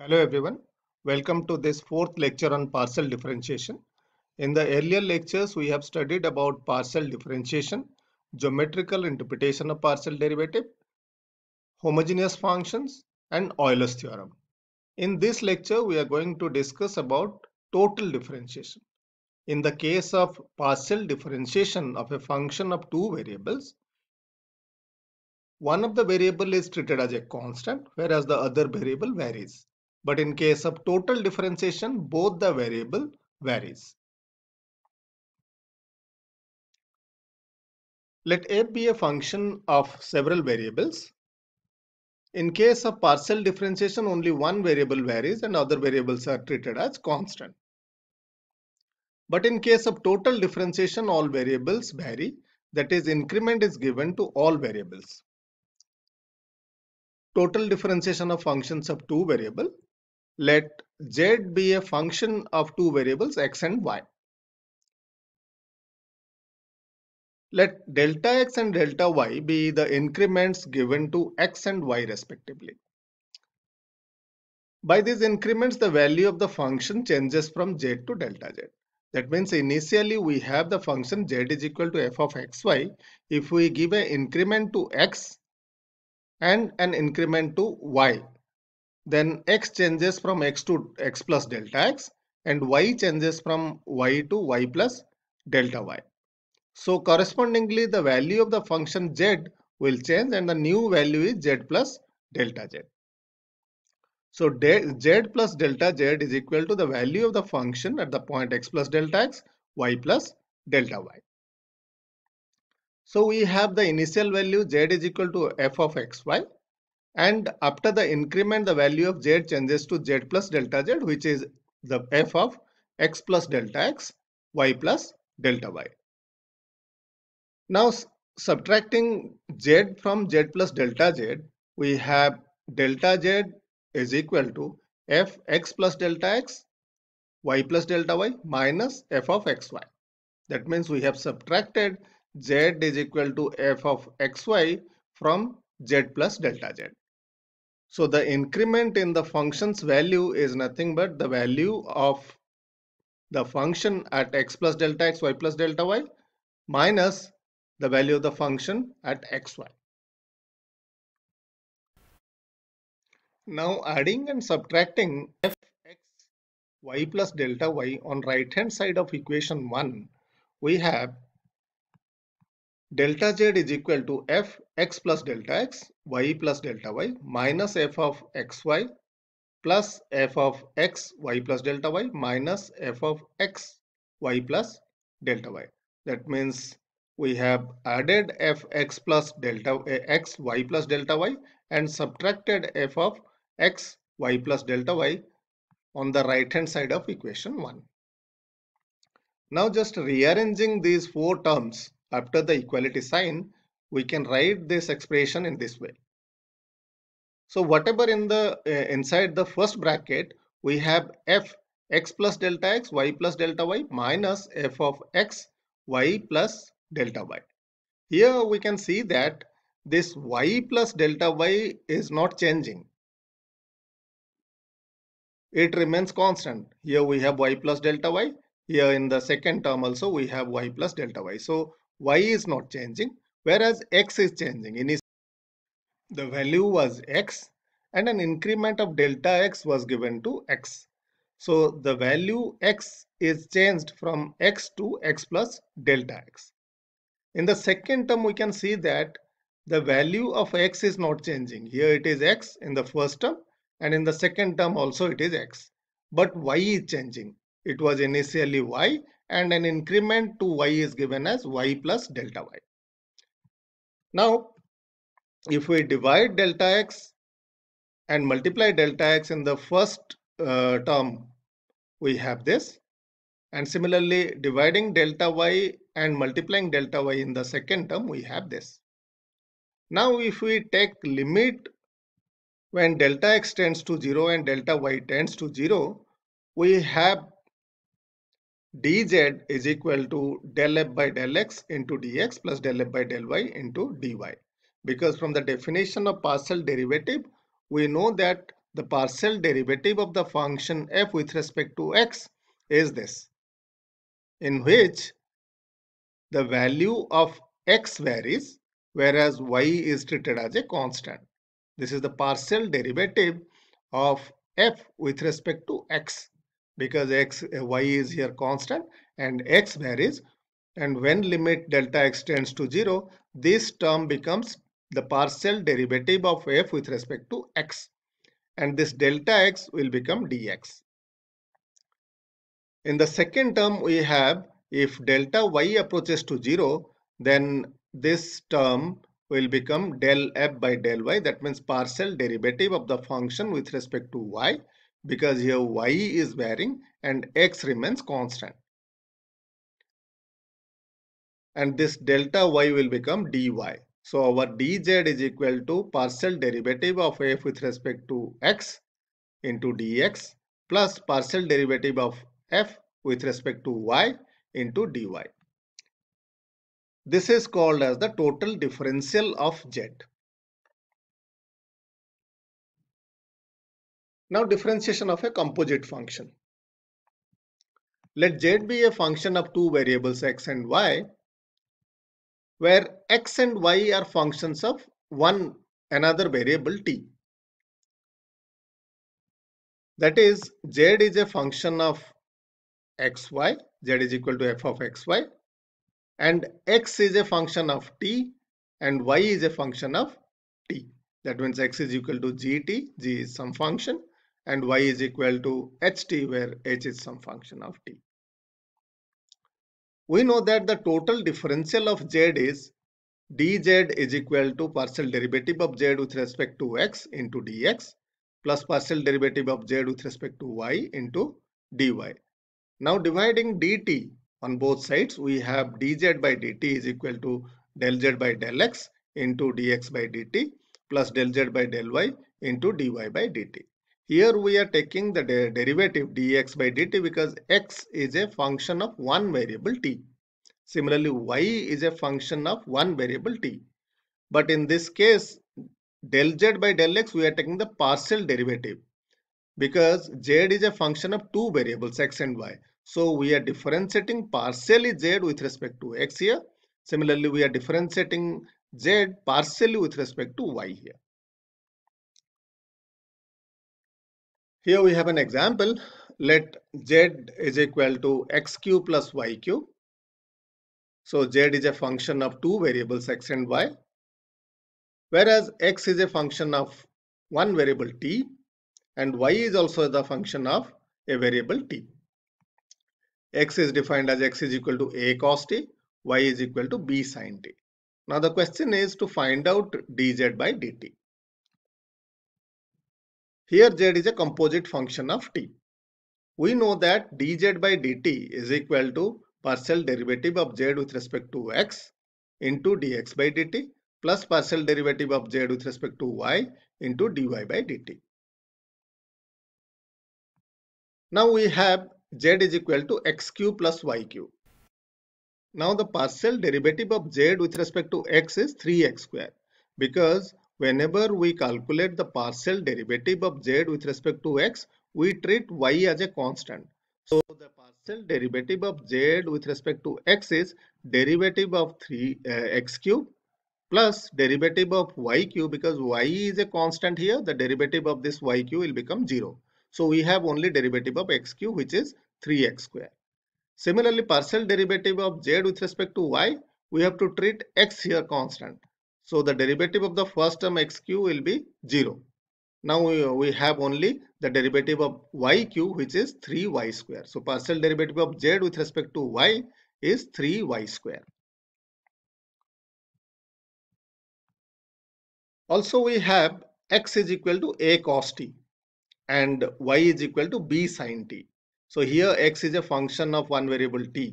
Hello everyone. Welcome to this fourth lecture on partial differentiation. In the earlier lectures, we have studied about partial differentiation, geometrical interpretation of partial derivative, homogeneous functions, and Euler's theorem. In this lecture, we are going to discuss about total differentiation. In the case of partial differentiation of a function of two variables, one of the variable is treated as a constant, whereas the other variable varies. But in case of total differentiation, both the variable varies. Let f be a function of several variables. In case of partial differentiation, only one variable varies and other variables are treated as constant. But in case of total differentiation, all variables vary. That is, increment is given to all variables. Total differentiation of functions of two variable let z be a function of two variables x and y. Let delta x and delta y be the increments given to x and y respectively. By these increments, the value of the function changes from z to delta z. That means initially we have the function z is equal to f of xy. If we give an increment to x and an increment to y, then x changes from x to x plus delta x and y changes from y to y plus delta y. So correspondingly the value of the function z will change and the new value is z plus delta z. So z plus delta z is equal to the value of the function at the point x plus delta x, y plus delta y. So we have the initial value z is equal to f of xy and after the increment the value of z changes to z plus delta z which is the f of x plus delta x y plus delta y now subtracting z from z plus delta z we have delta z is equal to f x plus delta x y plus delta y minus f of xy that means we have subtracted z is equal to f of xy from z plus delta z so the increment in the function's value is nothing but the value of the function at x plus delta x y plus delta y minus the value of the function at xy. Now adding and subtracting f x y plus delta y on right hand side of equation 1 we have delta z is equal to f x plus delta x, y plus delta y, minus f of xy plus f of x, y plus delta y, minus f of x, y plus delta y. That means we have added fx plus delta eh, x, y plus delta y and subtracted f of x, y plus delta y on the right hand side of equation 1. Now just rearranging these four terms after the equality sign we can write this expression in this way. So whatever in the uh, inside the first bracket, we have f x plus delta x y plus delta y minus f of x y plus delta y. Here we can see that this y plus delta y is not changing. It remains constant. Here we have y plus delta y. Here in the second term also we have y plus delta y. So y is not changing whereas x is changing. Initially, the value was x and an increment of delta x was given to x. So the value x is changed from x to x plus delta x. In the second term, we can see that the value of x is not changing. Here it is x in the first term and in the second term also it is x. But y is changing. It was initially y and an increment to y is given as y plus delta y. Now, if we divide delta x and multiply delta x in the first uh, term, we have this. And similarly, dividing delta y and multiplying delta y in the second term, we have this. Now, if we take limit when delta x tends to 0 and delta y tends to 0, we have dz is equal to del f by del x into dx plus del f by del y into dy. Because from the definition of partial derivative, we know that the partial derivative of the function f with respect to x is this, in which the value of x varies, whereas y is treated as a constant. This is the partial derivative of f with respect to x because x uh, y is here constant and x varies and when limit delta x tends to 0 this term becomes the partial derivative of f with respect to x and this delta x will become dx. In the second term we have if delta y approaches to 0 then this term will become del f by del y that means partial derivative of the function with respect to y because here y is varying and x remains constant. And this delta y will become dy. So our dz is equal to partial derivative of f with respect to x into dx plus partial derivative of f with respect to y into dy. This is called as the total differential of z. Now differentiation of a composite function. Let z be a function of two variables x and y where x and y are functions of one another variable t. That is z is a function of xy, z is equal to f of xy and x is a function of t and y is a function of t. That means x is equal to gt, g is some function and y is equal to ht where h is some function of t. We know that the total differential of z is dz is equal to partial derivative of z with respect to x into dx plus partial derivative of z with respect to y into dy. Now dividing dt on both sides we have dz by dt is equal to del z by del x into dx by dt plus del z by del y into dy by dt. Here we are taking the de derivative dx by dt because x is a function of one variable t. Similarly, y is a function of one variable t. But in this case, del z by del x, we are taking the partial derivative because z is a function of two variables x and y. So we are differentiating partially z with respect to x here. Similarly, we are differentiating z partially with respect to y here. Here we have an example. Let z is equal to xq plus yq. So z is a function of two variables x and y. Whereas x is a function of one variable t and y is also the function of a variable t. x is defined as x is equal to a cos t, y is equal to b sin t. Now the question is to find out dz by dt. Here z is a composite function of t. We know that dz by dt is equal to partial derivative of z with respect to x into dx by dt plus partial derivative of z with respect to y into dy by dt. Now we have z is equal to x cube plus y cube. Now the partial derivative of z with respect to x is 3x square because Whenever we calculate the partial derivative of z with respect to x, we treat y as a constant. So the partial derivative of z with respect to x is derivative of 3 uh, x cube plus derivative of y cube because y is a constant here the derivative of this y cube will become 0. So we have only derivative of x cube which is 3x square. Similarly partial derivative of z with respect to y we have to treat x here constant. So the derivative of the first term xq will be 0. Now we have only the derivative of yq which is 3y square. So partial derivative of z with respect to y is 3y square. Also we have x is equal to a cos t and y is equal to b sin t. So here x is a function of one variable t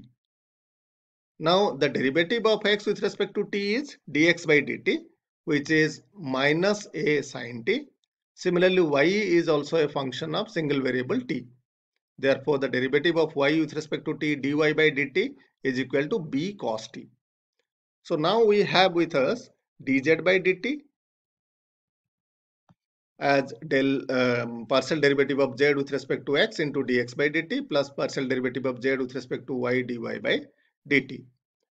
now the derivative of x with respect to t is dx by dt which is minus a sine t. Similarly y is also a function of single variable t. Therefore the derivative of y with respect to t dy by dt is equal to b cos t. So now we have with us dz by dt as del um, partial derivative of z with respect to x into dx by dt plus partial derivative of z with respect to y dy by dt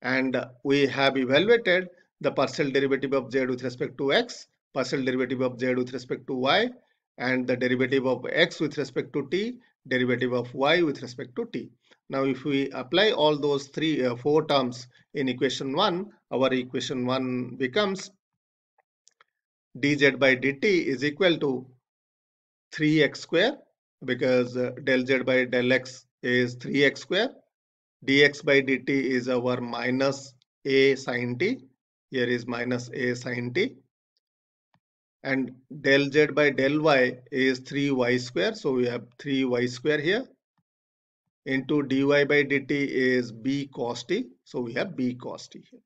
and we have evaluated the partial derivative of z with respect to x partial derivative of z with respect to y and the derivative of x with respect to t derivative of y with respect to t now if we apply all those three uh, four terms in equation 1 our equation 1 becomes dz by dt is equal to 3x square because uh, del z by del x is 3x square dx by dt is our minus a sine t. Here is minus a sine t. And del z by del y is 3y square. So we have 3y square here into dy by dt is b cos t. So we have b cos t here.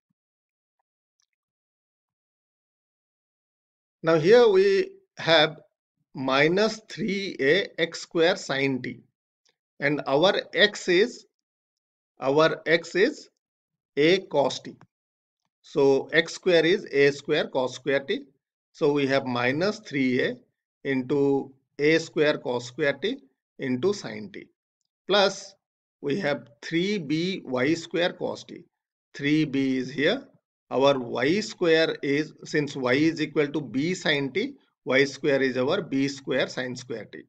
Now here we have minus 3a x square sine t and our x is our x is a cos t. So x square is a square cos square t. So we have minus 3a into a square cos square t into sin t plus we have 3b y square cos t. 3b is here. Our y square is since y is equal to b sin t y square is our b square sin square t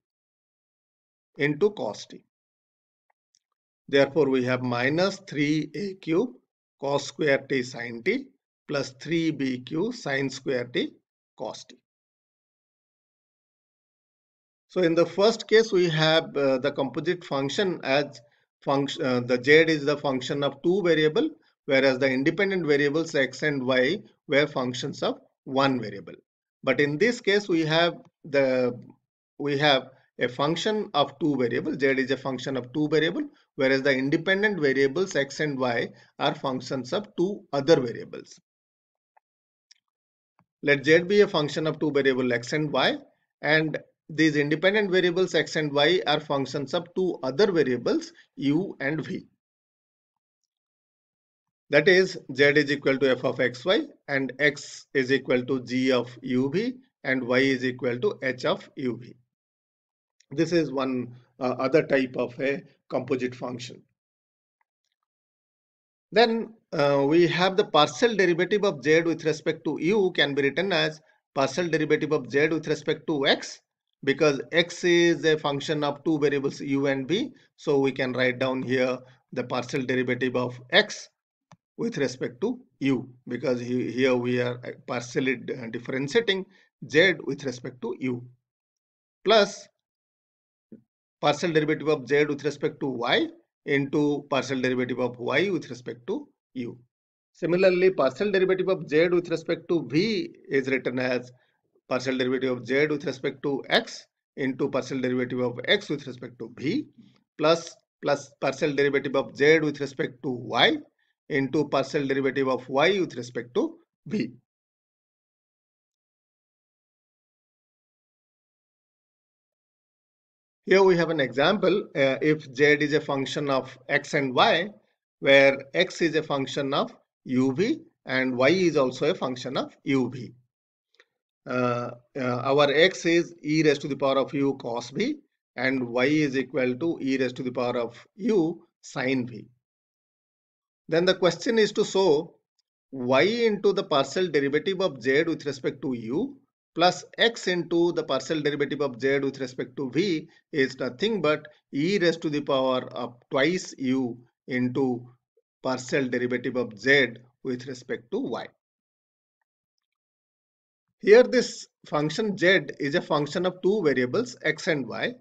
into cos t. Therefore, we have minus 3a cube cos square t sin t plus 3bq sin square t cos t. So in the first case, we have uh, the composite function as function, uh, the z is the function of two variable, whereas the independent variables x and y were functions of one variable. But in this case, we have the we have a function of two variables z is a function of two variables, whereas the independent variables x and y are functions of two other variables let z be a function of two variables x and y and these independent variables x and y are functions of two other variables u and v that is z is equal to f of xy and x is equal to g of uv and y is equal to h of uv this is one uh, other type of a composite function. Then uh, we have the partial derivative of z with respect to u can be written as partial derivative of z with respect to x because x is a function of two variables u and b. So we can write down here the partial derivative of x with respect to u because here we are uh, partially differentiating z with respect to u plus partial derivative of z with respect to y into partial derivative of y with respect to u. Similarly, partial derivative of z with respect to v is written as partial derivative of z with respect to x into partial derivative of x with respect to v plus plus partial derivative of z with respect to y into partial derivative of y with respect to v. Here we have an example. Uh, if z is a function of x and y, where x is a function of uv and y is also a function of uv. Uh, uh, our x is e raised to the power of u cos b and y is equal to e raised to the power of u sine b. Then the question is to show y into the partial derivative of z with respect to u plus x into the partial derivative of z with respect to v is nothing but e raised to the power of twice u into partial derivative of z with respect to y. Here this function z is a function of two variables x and y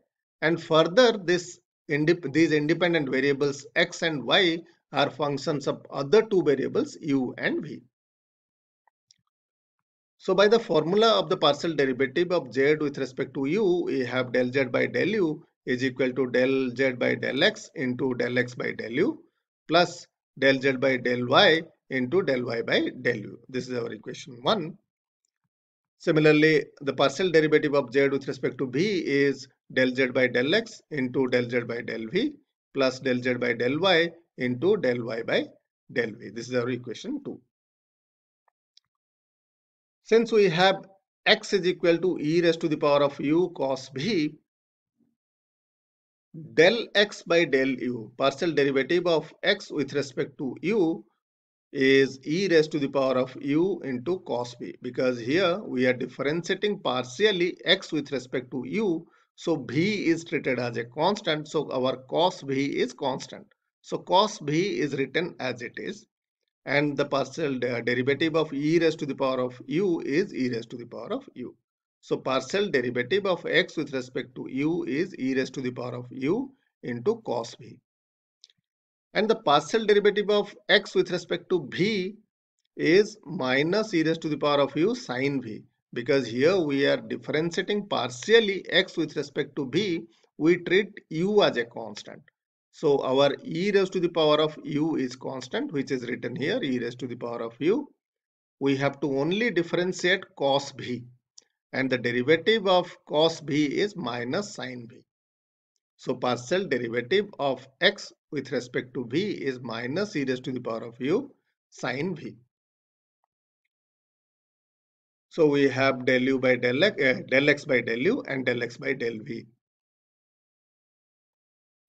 and further this indep these independent variables x and y are functions of other two variables u and v. So by the formula of the partial derivative of z with respect to u, we have del z by del u is equal to del z by del x into del x by del u plus del z by del y into del y by del u. This is our equation 1. Similarly, the partial derivative of z with respect to v is del z by del x into del z by del v plus del z by del y into del y by del v. This is our equation 2. Since we have x is equal to e raised to the power of u cos b, del x by del u, partial derivative of x with respect to u is e raised to the power of u into cos b because here we are differentiating partially x with respect to u so b is treated as a constant so our cos b is constant so cos b is written as it is and the partial derivative of e raised to the power of u is e raised to the power of u. So partial derivative of x with respect to u is e raised to the power of u into cos v. And the partial derivative of x with respect to v is minus e raised to the power of u sine v because here we are differentiating partially x with respect to b we treat u as a constant so our e raised to the power of u is constant which is written here e raised to the power of u. We have to only differentiate cos b and the derivative of cos b is minus sin b. So partial derivative of x with respect to b is minus e raised to the power of u sin b. So we have del u by del x, uh, del x by del u and del x by del v.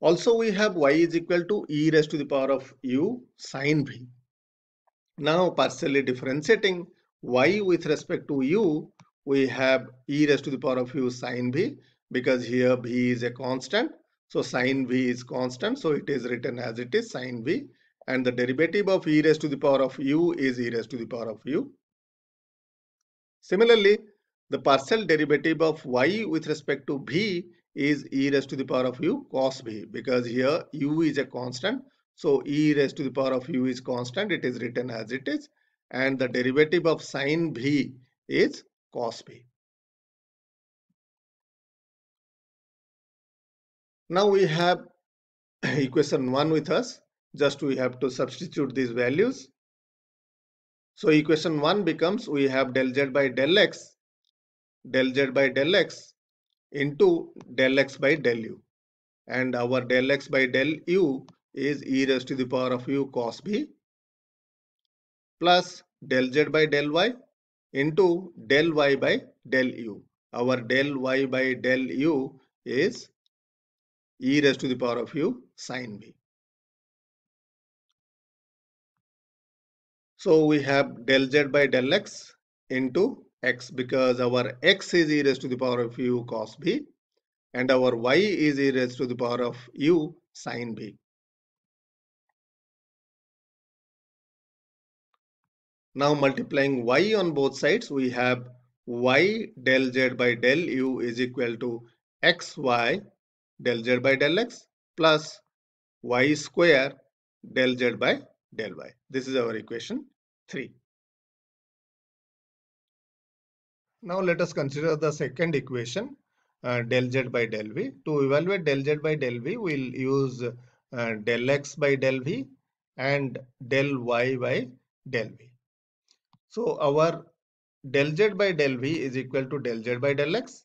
Also, we have y is equal to e raised to the power of u sine v. Now, partially differentiating y with respect to u, we have e raised to the power of u sine v because here v is a constant. So, sine v is constant. So, it is written as it is sine v and the derivative of e raised to the power of u is e raised to the power of u. Similarly, the partial derivative of y with respect to v is e raised to the power of u cos b because here u is a constant so e raised to the power of u is constant it is written as it is and the derivative of sine b is cos b now we have equation 1 with us just we have to substitute these values so equation 1 becomes we have del z by del x del z by del x into del x by del u and our del x by del u is e raised to the power of u cos b plus del z by del y into del y by del u. Our del y by del u is e raised to the power of u sine b. So we have del z by del x into x because our x is e raised to the power of u cos b and our y is e raised to the power of u sine b. Now multiplying y on both sides we have y del z by del u is equal to xy del z by del x plus y square del z by del y. This is our equation 3. Now let us consider the second equation uh, del z by del v. To evaluate del z by del v, we'll use uh, del x by del v and del y by del v. So our del z by del v is equal to del z by del x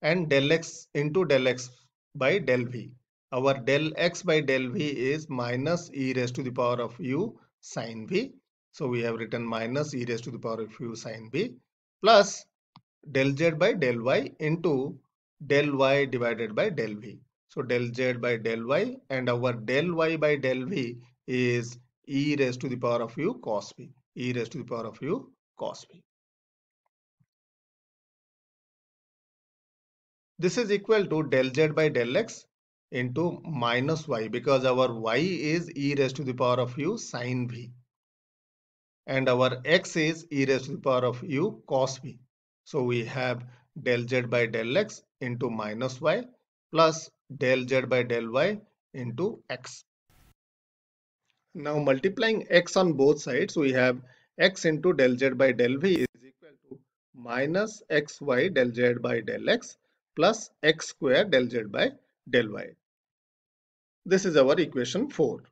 and del x into del x by del v. Our del x by del v is minus e raised to the power of u sine v. So we have written minus e raised to the power of u sine v plus del z by del y into del y divided by del v. So del z by del y and our del y by del v is e raised to the power of u cos v. e raised to the power of u cos v. This is equal to del z by del x into minus y because our y is e raised to the power of u sine v and our x is e raised to the power of u cos v. So we have del z by del x into minus y plus del z by del y into x. Now multiplying x on both sides, we have x into del z by del v is equal to minus xy del z by del x plus x square del z by del y. This is our equation 4.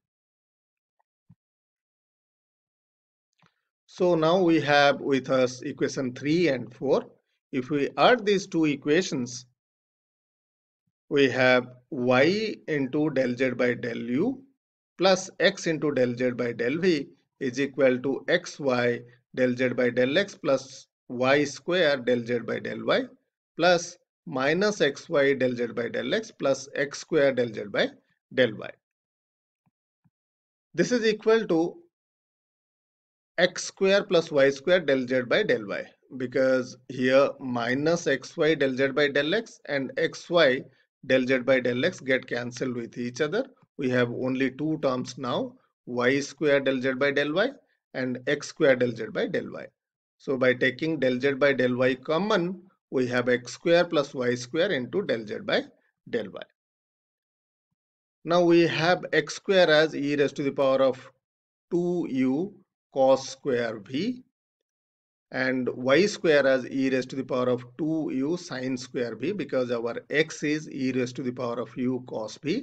So now we have with us equation 3 and 4. If we add these two equations, we have y into del z by del u plus x into del z by del v is equal to xy del z by del x plus y square del z by del y plus minus xy del z by del x plus x square del z by del y. This is equal to x square plus y square del z by del y because here minus xy del z by del x and xy del z by del x get cancelled with each other we have only two terms now y square del z by del y and x square del z by del y so by taking del z by del y common we have x square plus y square into del z by del y now we have x square as e raised to the power of 2u cos square b and y square as e raised to the power of 2u sine square b because our x is e raised to the power of u cos b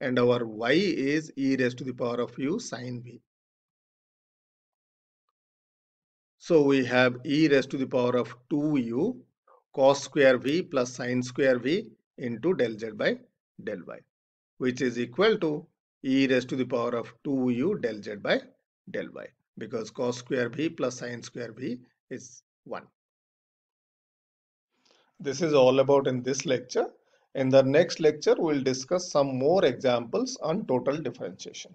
and our y is e raised to the power of u sine b. So we have e raised to the power of 2u cos square v plus sine square v into del z by del y which is equal to e raised to the power of 2u del z by del y because cos square b plus sine square b is 1. This is all about in this lecture. In the next lecture, we will discuss some more examples on total differentiation.